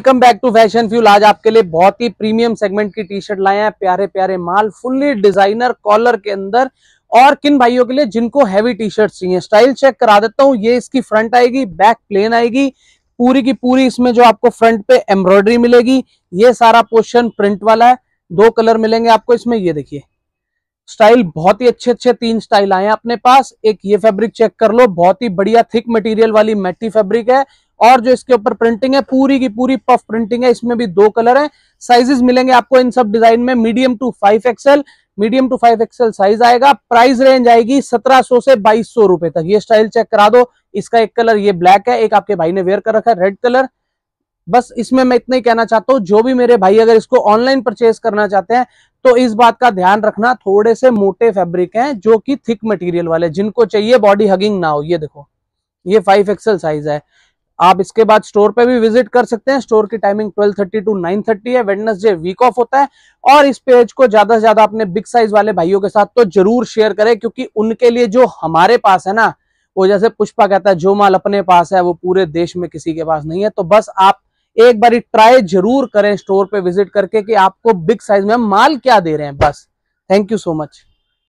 welcome back to fashion fuel आज आपके लिए बहुत ही प्रीमियम सेगमेंट की टी शर्ट लाए हैं प्यारे प्यारे माल फुल्ली डिजाइनर कॉलर के अंदर और किन भाइयों के लिए जिनको हैवी टी शर्ट चाहिए स्टाइल चेक करा देता हूँ ये इसकी फ्रंट आएगी बैक प्लेन आएगी पूरी की पूरी इसमें जो आपको फ्रंट पे एम्ब्रॉयडरी मिलेगी ये सारा पोर्शन प्रिंट वाला है दो कलर मिलेंगे आपको इसमें ये देखिए स्टाइल बहुत ही अच्छे अच्छे तीन स्टाइल आए हैं अपने पास एक ये फैब्रिक चेक कर लो बहुत ही बढ़िया थिक मटेरियल वाली मैटी फैब्रिक है और जो इसके ऊपर प्रिंटिंग है पूरी की पूरी पफ प्रिंटिंग है इसमें भी दो कलर है साइजेस मिलेंगे आपको इन सब डिजाइन में medium to five XL medium to five XL size आएगा प्राइस रेंज आएगी 1700 से 2200 रुपए तक ये स्टाइल चेक करा दो इसका एक कलर ये ब्लैक है एक आपके भाई ने वेयर कर रखा है रेड कलर बस इसमें मैं इतना ही कहना चाहता हूँ जो भी मेरे भाई अगर इसको ऑनलाइन परचेज करना चाहते हैं तो इस बात का ध्यान रखना थोड़े से मोटे फैब्रिक है जो की थिक मटीरियल वाले जिनको चाहिए बॉडी हगिंग ना हो ये देखो ये फाइव एक्सएल साइज है आप इसके बाद स्टोर पे भी विजिट कर सकते हैं स्टोर की टाइमिंग 12:30 टू 9:30 है वेडनेसडे वीक ऑफ होता है और इस पेज को ज्यादा से ज्यादा अपने बिग साइज वाले भाइयों के साथ तो जरूर शेयर करें क्योंकि उनके लिए जो हमारे पास है ना वो जैसे पुष्पा कहता है जो माल अपने पास है वो पूरे देश में किसी के पास नहीं है तो बस आप एक बार ट्राई जरूर करें स्टोर पे विजिट करके कि आपको बिग साइज में माल क्या दे रहे हैं बस थैंक यू सो मच